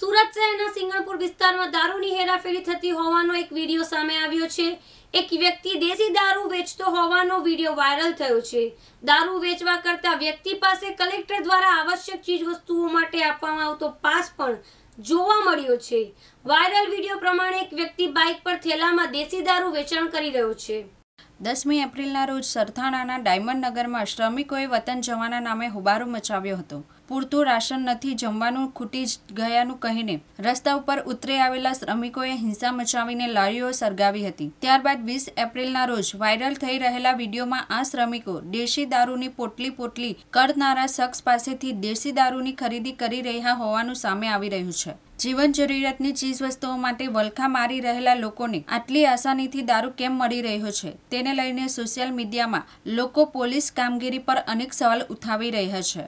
સુરત શહેરના સિંગણપુર વિસ્તારમાં દારૂની હેરાફેરી થતી હોવાનો એક વિડીયો સામે આવ્યો છે એક વ્યક્તિ દેશી દારૂ વેચતો હોવાનો વિડીયો વાયરલ થયો છે દારૂ વેચવા કરતા વ્યક્તિ પાસે કલેક્ટર દ્વારા આવશ્યક ચીજ વસ્તુઓ માટે આપવામાં આવતો પાસ પણ જોવા મળ્યો છે વાયરલ વિડીયો પ્રમાણે એક વ્યક્તિ બાઇક પર થેલામાં દેશી દારૂ વેચાણ કરી રહ્યો છે દસમી એપ્રિલના રોજ સરથાણાના ડાયમંડ નગરમાં શ્રમિકોએ વતન જવાના નામે હોબારો મચાવ્યો હતો પૂરતું રાશન નથી જમવાનું ખૂટી ગયાનું કહીને રસ્તા ઉપર ઉતરે આવેલા શ્રમિકોએ હિંસા મચાવીને લારીઓ સરગાવી હતી ત્યારબાદ વીસ એપ્રિલના રોજ વાયરલ થઈ રહેલા વિડીયોમાં આ શ્રમિકો દેશી દારૂની પોટલી પોટલી કરનારા શખ્સ પાસેથી દેશી દારૂની ખરીદી કરી રહ્યા હોવાનું સામે આવી રહ્યું છે જીવન જરૂરિયાતની ચીજવસ્તુઓ માટે વલખા મારી રહેલા લોકોને આટલી આસાનીથી દારૂ કેમ મળી રહ્યો છે તેને લઈને સોશિયલ મીડિયામાં લોકો પોલીસ કામગીરી પર અનેક સવાલ ઉઠાવી રહ્યા છે